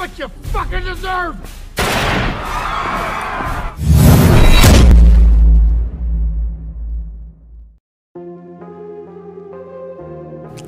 what you fucking deserve!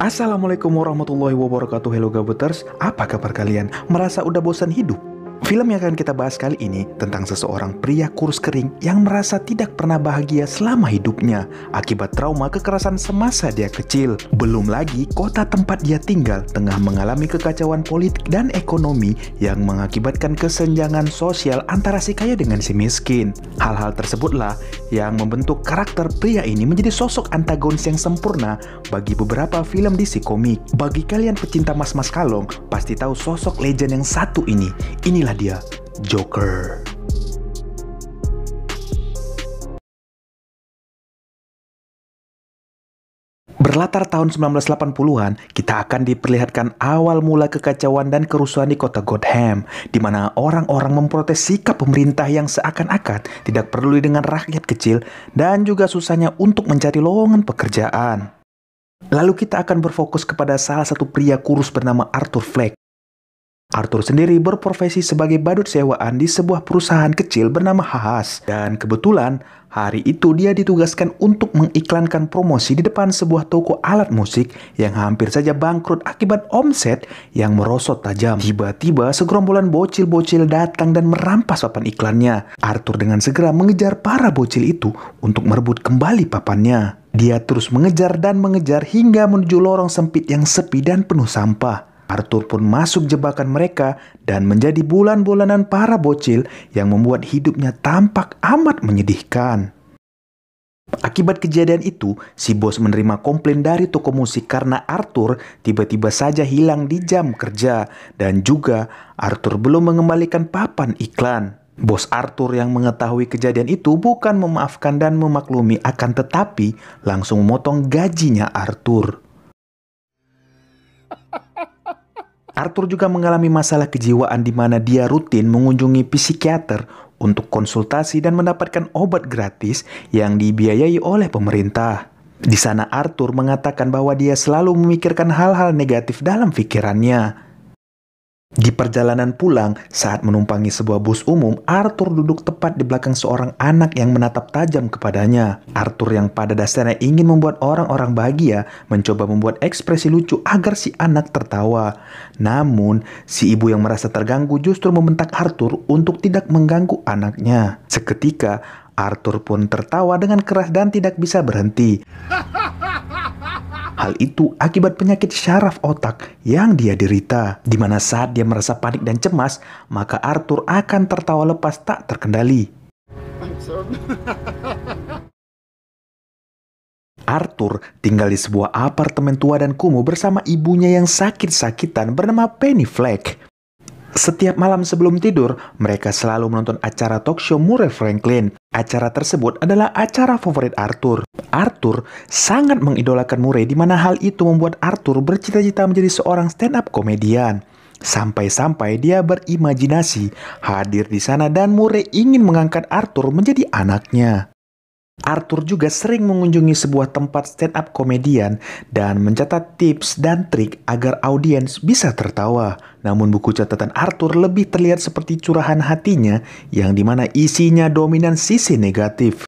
Assalamualaikum warahmatullahi wabarakatuh Hello Gabuters, apa kabar kalian? Merasa udah bosan hidup? Film yang akan kita bahas kali ini tentang seseorang pria kurus kering yang merasa tidak pernah bahagia selama hidupnya akibat trauma kekerasan semasa dia kecil. Belum lagi kota tempat dia tinggal tengah mengalami kekacauan politik dan ekonomi yang mengakibatkan kesenjangan sosial antara si kaya dengan si miskin. Hal-hal tersebutlah yang membentuk karakter pria ini menjadi sosok antagonis yang sempurna bagi beberapa film DC komik. Bagi kalian pecinta mas-mas kalong, pasti tahu sosok legend yang satu ini. Inilah inilah dia Joker. Berlatar tahun 1980-an, kita akan diperlihatkan awal mula kekacauan dan kerusuhan di kota Gotham, di mana orang-orang memprotes sikap pemerintah yang seakan-akan tidak peduli dengan rakyat kecil dan juga susahnya untuk mencari lowongan pekerjaan. Lalu kita akan berfokus kepada salah satu pria kurus bernama Arthur Fleck Arthur sendiri berprofesi sebagai badut sewaan di sebuah perusahaan kecil bernama Haas, Dan kebetulan hari itu dia ditugaskan untuk mengiklankan promosi di depan sebuah toko alat musik yang hampir saja bangkrut akibat omset yang merosot tajam. Tiba-tiba segerombolan bocil-bocil datang dan merampas papan iklannya. Arthur dengan segera mengejar para bocil itu untuk merebut kembali papannya. Dia terus mengejar dan mengejar hingga menuju lorong sempit yang sepi dan penuh sampah. Arthur pun masuk jebakan mereka dan menjadi bulan-bulanan para bocil yang membuat hidupnya tampak amat menyedihkan. Akibat kejadian itu, si bos menerima komplain dari toko musik karena Arthur tiba-tiba saja hilang di jam kerja dan juga Arthur belum mengembalikan papan iklan. Bos Arthur yang mengetahui kejadian itu bukan memaafkan dan memaklumi akan tetapi langsung memotong gajinya Arthur. Arthur juga mengalami masalah kejiwaan di mana dia rutin mengunjungi psikiater untuk konsultasi dan mendapatkan obat gratis yang dibiayai oleh pemerintah. Di sana Arthur mengatakan bahwa dia selalu memikirkan hal-hal negatif dalam pikirannya. Di perjalanan pulang, saat menumpangi sebuah bus umum, Arthur duduk tepat di belakang seorang anak yang menatap tajam kepadanya. Arthur yang pada dasarnya ingin membuat orang-orang bahagia, mencoba membuat ekspresi lucu agar si anak tertawa. Namun, si ibu yang merasa terganggu justru membentak Arthur untuk tidak mengganggu anaknya. Seketika, Arthur pun tertawa dengan keras dan tidak bisa berhenti. Hal itu akibat penyakit syaraf otak yang dia derita, di mana saat dia merasa panik dan cemas, maka Arthur akan tertawa lepas tak terkendali. Arthur tinggal di sebuah apartemen tua dan kumuh bersama ibunya yang sakit-sakitan bernama Penny Fleck. Setiap malam sebelum tidur, mereka selalu menonton acara talk show Murray Franklin. Acara tersebut adalah acara favorit Arthur. Arthur sangat mengidolakan Murray di mana hal itu membuat Arthur bercita-cita menjadi seorang stand-up komedian. Sampai-sampai dia berimajinasi hadir di sana dan Murray ingin mengangkat Arthur menjadi anaknya. Arthur juga sering mengunjungi sebuah tempat stand up komedian dan mencatat tips dan trik agar audiens bisa tertawa. Namun buku catatan Arthur lebih terlihat seperti curahan hatinya yang dimana isinya dominan sisi negatif.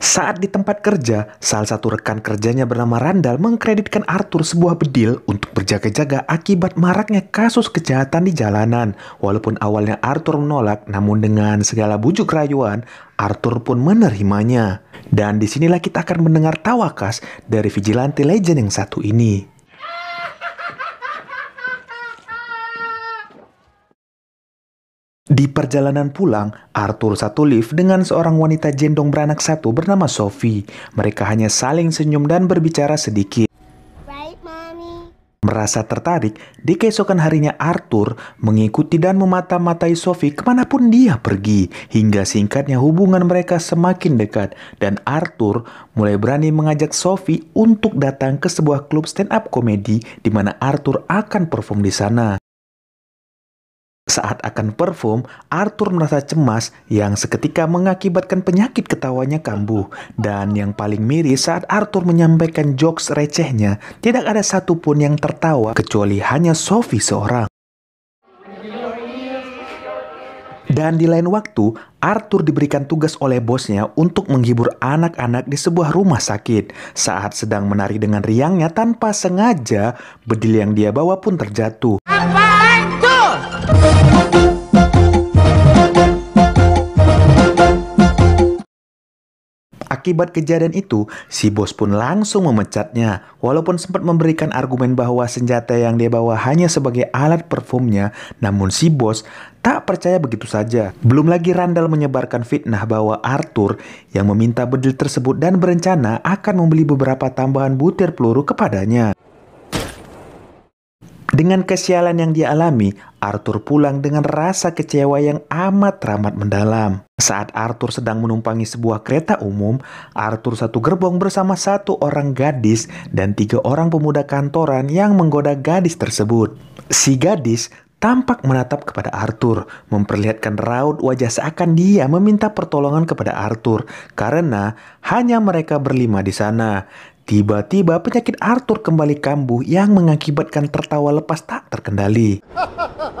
Saat di tempat kerja, salah satu rekan kerjanya bernama Randall mengkreditkan Arthur sebuah bedil untuk berjaga-jaga akibat maraknya kasus kejahatan di jalanan. Walaupun awalnya Arthur menolak, namun dengan segala bujuk rayuan, Arthur pun menerimanya. Dan disinilah kita akan mendengar tawakas dari vigilante legend yang satu ini. Di perjalanan pulang, Arthur satu lift dengan seorang wanita jendong beranak satu bernama Sophie. Mereka hanya saling senyum dan berbicara sedikit. Merasa tertarik, di keesokan harinya Arthur mengikuti dan memata-matai Sophie kemanapun dia pergi. Hingga singkatnya hubungan mereka semakin dekat dan Arthur mulai berani mengajak Sophie untuk datang ke sebuah klub stand-up komedi di mana Arthur akan perform di sana. Saat akan perform, Arthur merasa cemas yang seketika mengakibatkan penyakit ketawanya kambuh. Dan yang paling miris saat Arthur menyampaikan jokes recehnya, tidak ada satupun yang tertawa kecuali hanya Sophie seorang. Dan di lain waktu, Arthur diberikan tugas oleh bosnya untuk menghibur anak-anak di sebuah rumah sakit. Saat sedang menari dengan riangnya tanpa sengaja, bedil yang dia bawa pun terjatuh. Apa? Akibat kejadian itu, si bos pun langsung memecatnya. Walaupun sempat memberikan argumen bahwa senjata yang dia bawa hanya sebagai alat perfumnya, namun si bos tak percaya begitu saja. Belum lagi Randall menyebarkan fitnah bahwa Arthur yang meminta bedil tersebut dan berencana akan membeli beberapa tambahan butir peluru kepadanya. Dengan kesialan yang dia alami, Arthur pulang dengan rasa kecewa yang amat ramat mendalam. Saat Arthur sedang menumpangi sebuah kereta umum, Arthur satu gerbong bersama satu orang gadis dan tiga orang pemuda kantoran yang menggoda gadis tersebut. Si gadis tampak menatap kepada Arthur, memperlihatkan raut wajah seakan dia meminta pertolongan kepada Arthur karena hanya mereka berlima di sana. Tiba-tiba penyakit Arthur kembali kambuh yang mengakibatkan tertawa lepas tak terkendali.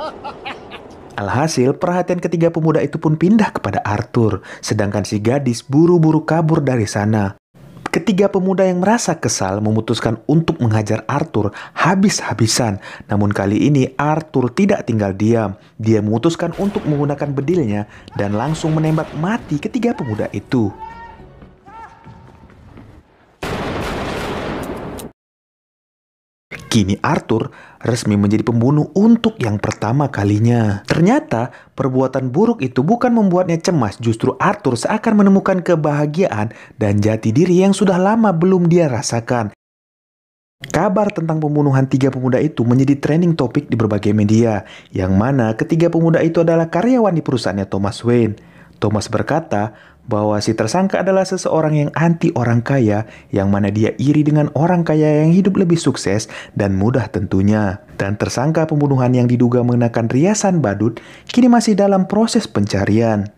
Alhasil, perhatian ketiga pemuda itu pun pindah kepada Arthur, sedangkan si gadis buru-buru kabur dari sana. Ketiga pemuda yang merasa kesal memutuskan untuk menghajar Arthur habis-habisan. Namun kali ini Arthur tidak tinggal diam. Dia memutuskan untuk menggunakan bedilnya dan langsung menembak mati ketiga pemuda itu. Kini Arthur resmi menjadi pembunuh untuk yang pertama kalinya. Ternyata perbuatan buruk itu bukan membuatnya cemas, justru Arthur seakan menemukan kebahagiaan dan jati diri yang sudah lama belum dia rasakan. Kabar tentang pembunuhan tiga pemuda itu menjadi trending topik di berbagai media, yang mana ketiga pemuda itu adalah karyawan di perusahaannya Thomas Wayne. Thomas berkata bahwa si tersangka adalah seseorang yang anti orang kaya, yang mana dia iri dengan orang kaya yang hidup lebih sukses dan mudah tentunya. Dan tersangka pembunuhan yang diduga mengenakan riasan badut kini masih dalam proses pencarian.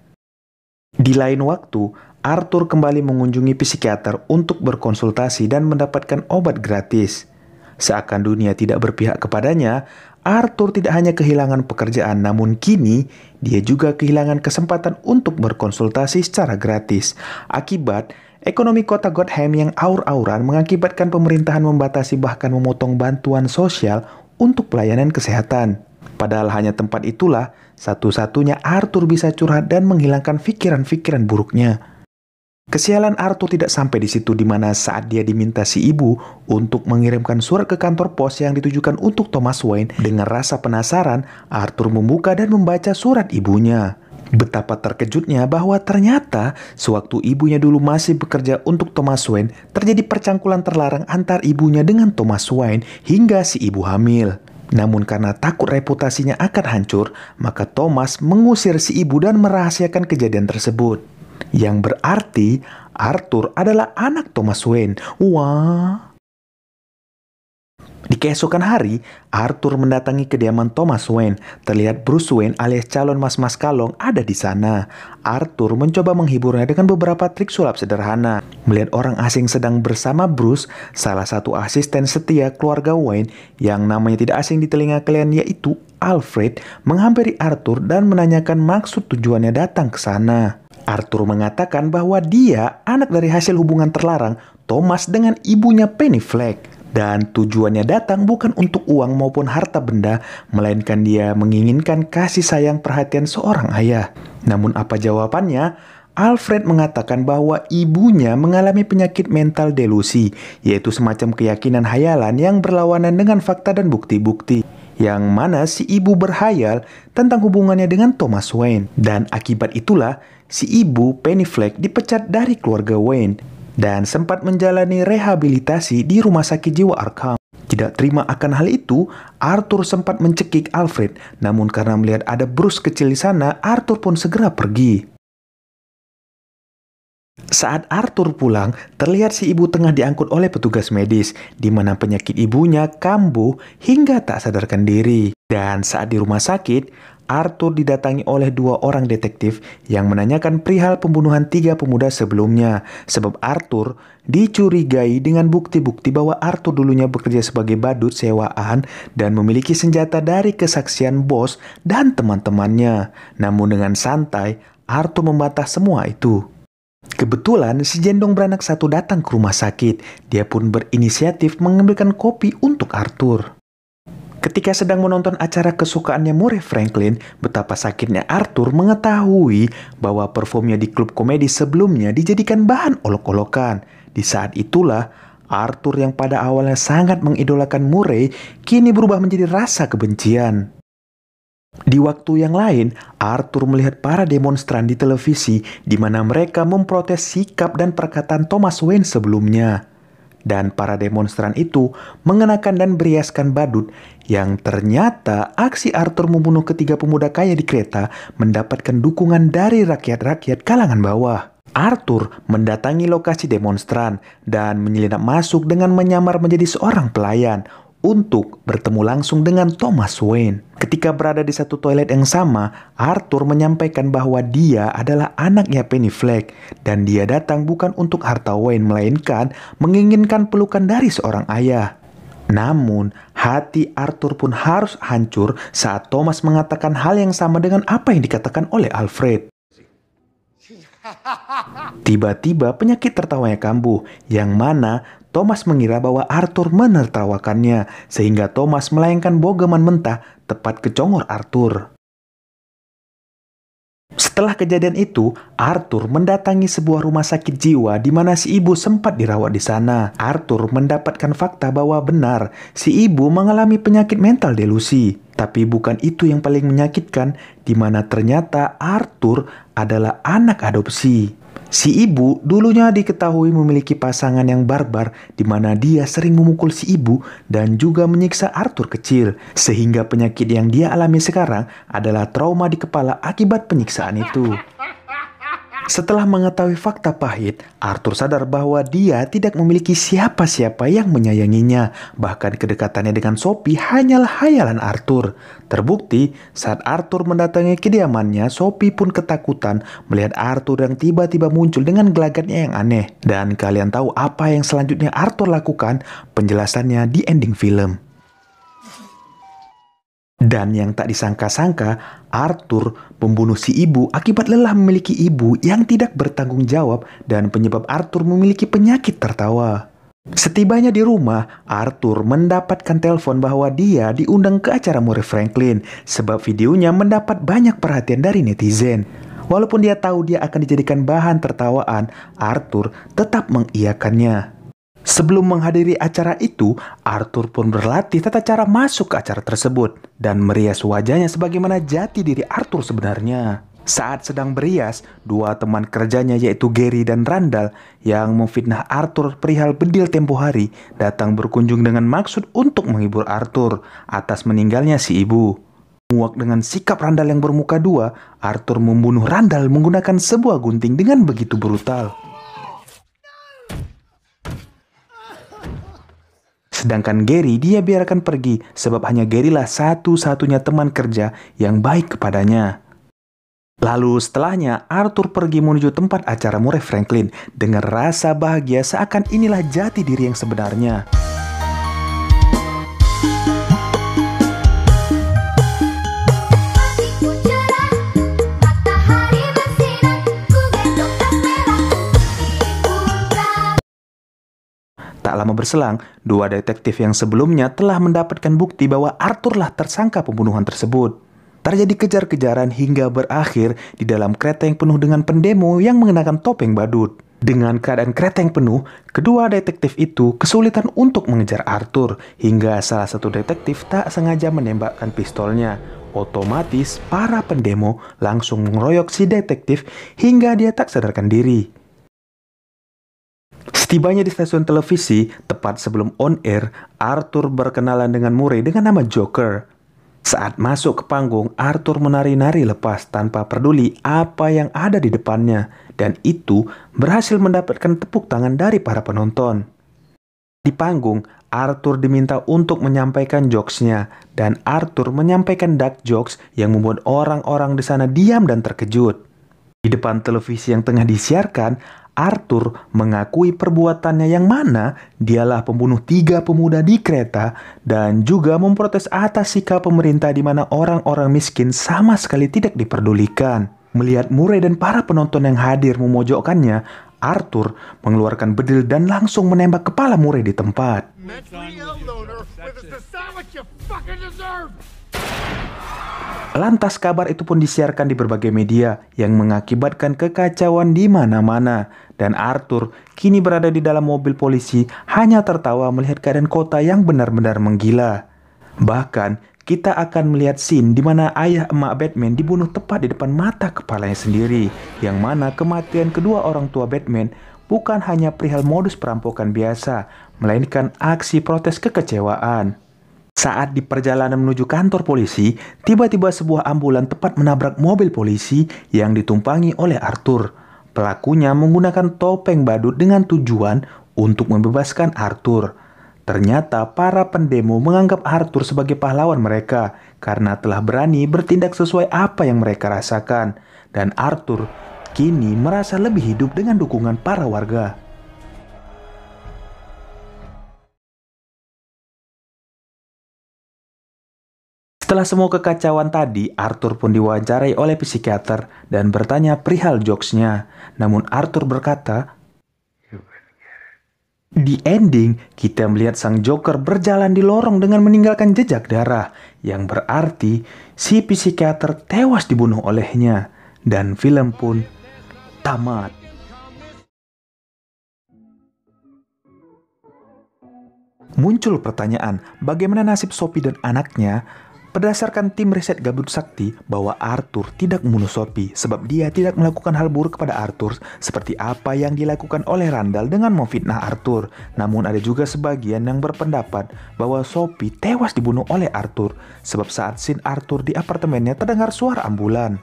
Di lain waktu, Arthur kembali mengunjungi psikiater untuk berkonsultasi dan mendapatkan obat gratis. Seakan dunia tidak berpihak kepadanya, Arthur tidak hanya kehilangan pekerjaan, namun kini dia juga kehilangan kesempatan untuk berkonsultasi secara gratis. Akibat, ekonomi kota Gotham yang aur-auran mengakibatkan pemerintahan membatasi bahkan memotong bantuan sosial untuk pelayanan kesehatan. Padahal hanya tempat itulah satu-satunya Arthur bisa curhat dan menghilangkan pikiran-pikiran buruknya. Kesialan Arthur tidak sampai di situ di mana saat dia diminta si ibu untuk mengirimkan surat ke kantor pos yang ditujukan untuk Thomas Wayne dengan rasa penasaran, Arthur membuka dan membaca surat ibunya. Betapa terkejutnya bahwa ternyata sewaktu ibunya dulu masih bekerja untuk Thomas Wayne, terjadi percangkulan terlarang antar ibunya dengan Thomas Wayne hingga si ibu hamil. Namun karena takut reputasinya akan hancur, maka Thomas mengusir si ibu dan merahasiakan kejadian tersebut. Yang berarti Arthur adalah anak Thomas Wayne. Wah. Di keesokan hari, Arthur mendatangi kediaman Thomas Wayne. Terlihat Bruce Wayne alias calon mas-mas kalong ada di sana. Arthur mencoba menghiburnya dengan beberapa trik sulap sederhana. Melihat orang asing sedang bersama Bruce, salah satu asisten setia keluarga Wayne yang namanya tidak asing di telinga kalian yaitu Alfred menghampiri Arthur dan menanyakan maksud tujuannya datang ke sana. Arthur mengatakan bahwa dia anak dari hasil hubungan terlarang Thomas dengan ibunya Penny Flag. Dan tujuannya datang bukan untuk uang maupun harta benda, melainkan dia menginginkan kasih sayang perhatian seorang ayah. Namun apa jawabannya? Alfred mengatakan bahwa ibunya mengalami penyakit mental delusi, yaitu semacam keyakinan hayalan yang berlawanan dengan fakta dan bukti-bukti yang mana si ibu berhayal tentang hubungannya dengan Thomas Wayne. Dan akibat itulah, si ibu Penny Fleck dipecat dari keluarga Wayne dan sempat menjalani rehabilitasi di rumah sakit jiwa Arkham. Tidak terima akan hal itu, Arthur sempat mencekik Alfred, namun karena melihat ada Bruce kecil di sana, Arthur pun segera pergi. Saat Arthur pulang, terlihat si ibu tengah diangkut oleh petugas medis, di mana penyakit ibunya kambuh hingga tak sadarkan diri. Dan saat di rumah sakit, Arthur didatangi oleh dua orang detektif yang menanyakan perihal pembunuhan tiga pemuda sebelumnya, sebab Arthur dicurigai dengan bukti-bukti bahwa Arthur dulunya bekerja sebagai badut sewaan dan memiliki senjata dari kesaksian bos dan teman-temannya. Namun dengan santai, Arthur membantah semua itu. Kebetulan si jendong beranak satu datang ke rumah sakit. Dia pun berinisiatif mengambilkan kopi untuk Arthur. Ketika sedang menonton acara kesukaannya Murray Franklin, betapa sakitnya Arthur mengetahui bahwa performnya di klub komedi sebelumnya dijadikan bahan olok-olokan. Di saat itulah, Arthur yang pada awalnya sangat mengidolakan Murray, kini berubah menjadi rasa kebencian. Di waktu yang lain, Arthur melihat para demonstran di televisi di mana mereka memprotes sikap dan perkataan Thomas Wayne sebelumnya dan para demonstran itu mengenakan dan beriaskan badut yang ternyata aksi Arthur membunuh ketiga pemuda kaya di kereta mendapatkan dukungan dari rakyat-rakyat kalangan bawah. Arthur mendatangi lokasi demonstran dan menyelinap masuk dengan menyamar menjadi seorang pelayan untuk bertemu langsung dengan Thomas Wayne. Ketika berada di satu toilet yang sama, Arthur menyampaikan bahwa dia adalah anaknya Penny Flag dan dia datang bukan untuk harta Wayne melainkan menginginkan pelukan dari seorang ayah. Namun, hati Arthur pun harus hancur saat Thomas mengatakan hal yang sama dengan apa yang dikatakan oleh Alfred. Tiba-tiba penyakit tertawanya kambuh, yang mana Thomas mengira bahwa Arthur menertawakannya, sehingga Thomas melayangkan bogeman mentah tepat ke congor Arthur. Setelah kejadian itu, Arthur mendatangi sebuah rumah sakit jiwa di mana si ibu sempat dirawat di sana. Arthur mendapatkan fakta bahwa benar, si ibu mengalami penyakit mental delusi. Tapi bukan itu yang paling menyakitkan, di mana ternyata Arthur adalah anak adopsi. Si ibu dulunya diketahui memiliki pasangan yang barbar di mana dia sering memukul si ibu dan juga menyiksa Arthur kecil. Sehingga penyakit yang dia alami sekarang adalah trauma di kepala akibat penyiksaan itu. Setelah mengetahui fakta pahit, Arthur sadar bahwa dia tidak memiliki siapa-siapa yang menyayanginya. Bahkan kedekatannya dengan Sophie hanyalah hayalan Arthur. Terbukti, saat Arthur mendatangi kediamannya, Sophie pun ketakutan melihat Arthur yang tiba-tiba muncul dengan gelagatnya yang aneh. Dan kalian tahu apa yang selanjutnya Arthur lakukan? Penjelasannya di ending film. Dan yang tak disangka-sangka, Arthur pembunuh si ibu akibat lelah memiliki ibu yang tidak bertanggung jawab dan penyebab Arthur memiliki penyakit tertawa. Setibanya di rumah, Arthur mendapatkan telepon bahwa dia diundang ke acara Murray Franklin sebab videonya mendapat banyak perhatian dari netizen. Walaupun dia tahu dia akan dijadikan bahan tertawaan, Arthur tetap mengiyakannya. Sebelum menghadiri acara itu, Arthur pun berlatih tata cara masuk ke acara tersebut dan merias wajahnya sebagaimana jati diri Arthur sebenarnya. Saat sedang berias, dua teman kerjanya yaitu Gary dan Randall yang memfitnah Arthur perihal bedil tempo hari datang berkunjung dengan maksud untuk menghibur Arthur atas meninggalnya si ibu. Muak dengan sikap Randall yang bermuka dua, Arthur membunuh Randall menggunakan sebuah gunting dengan begitu brutal. Sedangkan Gary dia biarkan pergi sebab hanya Gary lah satu-satunya teman kerja yang baik kepadanya. Lalu setelahnya Arthur pergi menuju tempat acara Murray Franklin dengan rasa bahagia seakan inilah jati diri yang sebenarnya. lama berselang, dua detektif yang sebelumnya telah mendapatkan bukti bahwa Arthurlah tersangka pembunuhan tersebut. Terjadi kejar-kejaran hingga berakhir di dalam kereta yang penuh dengan pendemo yang mengenakan topeng badut. Dengan keadaan kereta yang penuh, kedua detektif itu kesulitan untuk mengejar Arthur hingga salah satu detektif tak sengaja menembakkan pistolnya. Otomatis para pendemo langsung mengeroyok si detektif hingga dia tak sadarkan diri. Setibanya di stasiun televisi, tepat sebelum on air, Arthur berkenalan dengan Murray dengan nama Joker. Saat masuk ke panggung, Arthur menari-nari lepas tanpa peduli apa yang ada di depannya, dan itu berhasil mendapatkan tepuk tangan dari para penonton. Di panggung, Arthur diminta untuk menyampaikan jokesnya, dan Arthur menyampaikan dark jokes yang membuat orang-orang di sana diam dan terkejut. Di depan televisi yang tengah disiarkan, Arthur mengakui perbuatannya yang mana dialah pembunuh tiga pemuda di kereta dan juga memprotes atas sikap pemerintah di mana orang-orang miskin sama sekali tidak diperdulikan. Melihat Murray dan para penonton yang hadir memojokkannya, Arthur mengeluarkan bedil dan langsung menembak kepala Murray di tempat. Lantas kabar itu pun disiarkan di berbagai media yang mengakibatkan kekacauan di mana-mana. Dan Arthur kini berada di dalam mobil polisi hanya tertawa melihat keadaan kota yang benar-benar menggila. Bahkan kita akan melihat scene di mana ayah emak Batman dibunuh tepat di depan mata kepalanya sendiri. Yang mana kematian kedua orang tua Batman bukan hanya perihal modus perampokan biasa, melainkan aksi protes kekecewaan. Saat di perjalanan menuju kantor polisi, tiba-tiba sebuah ambulan tepat menabrak mobil polisi yang ditumpangi oleh Arthur. Pelakunya menggunakan topeng badut dengan tujuan untuk membebaskan Arthur. Ternyata para pendemo menganggap Arthur sebagai pahlawan mereka karena telah berani bertindak sesuai apa yang mereka rasakan. Dan Arthur kini merasa lebih hidup dengan dukungan para warga. Setelah semua kekacauan tadi, Arthur pun diwawancarai oleh psikiater dan bertanya perihal jokesnya. Namun Arthur berkata, di ending, kita melihat sang Joker berjalan di lorong dengan meninggalkan jejak darah, yang berarti si psikiater tewas dibunuh olehnya, dan film pun tamat. Muncul pertanyaan, bagaimana nasib Sophie dan anaknya Berdasarkan tim riset Gabut Sakti bahwa Arthur tidak membunuh Sophie sebab dia tidak melakukan hal buruk kepada Arthur seperti apa yang dilakukan oleh Randall dengan memfitnah Arthur. Namun ada juga sebagian yang berpendapat bahwa Sophie tewas dibunuh oleh Arthur sebab saat scene Arthur di apartemennya terdengar suara ambulan.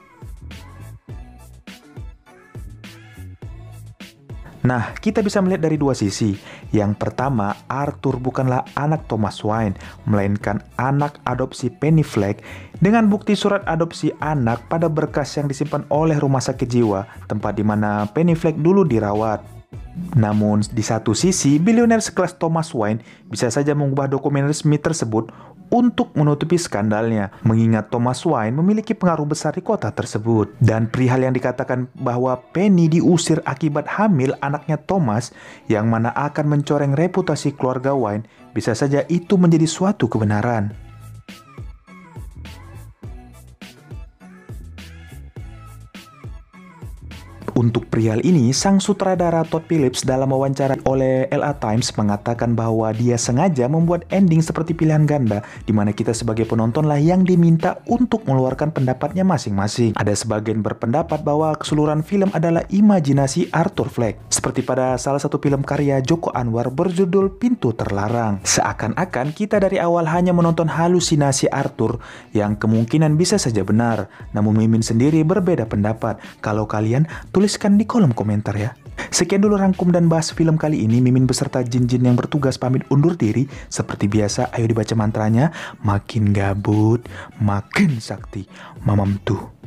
Nah, kita bisa melihat dari dua sisi. Yang pertama, Arthur bukanlah anak Thomas Wayne, melainkan anak adopsi Penny Fleck, dengan bukti surat adopsi anak pada berkas yang disimpan oleh rumah sakit jiwa, tempat di mana Penny Fleck dulu dirawat. Namun, di satu sisi, bilioner sekelas Thomas Wayne bisa saja mengubah dokumen resmi tersebut untuk menutupi skandalnya, mengingat Thomas Wayne memiliki pengaruh besar di kota tersebut. Dan perihal yang dikatakan bahwa Penny diusir akibat hamil anaknya Thomas, yang mana akan mencoreng reputasi keluarga Wayne, bisa saja itu menjadi suatu kebenaran. Untuk perihal ini, sang sutradara Todd Phillips dalam wawancara oleh LA Times mengatakan bahwa dia sengaja membuat ending seperti pilihan ganda, di mana kita sebagai penontonlah yang diminta untuk mengeluarkan pendapatnya masing-masing. Ada sebagian berpendapat bahwa keseluruhan film adalah imajinasi Arthur Fleck, seperti pada salah satu film karya Joko Anwar berjudul Pintu Terlarang. Seakan-akan kita dari awal hanya menonton halusinasi Arthur yang kemungkinan bisa saja benar, namun Mimin sendiri berbeda pendapat. Kalau kalian, tulis tuliskan di kolom komentar ya. Sekian dulu rangkum dan bahas film kali ini. Mimin beserta jin-jin yang bertugas pamit undur diri. Seperti biasa, ayo dibaca mantranya. Makin gabut, makin sakti. Mamam tuh.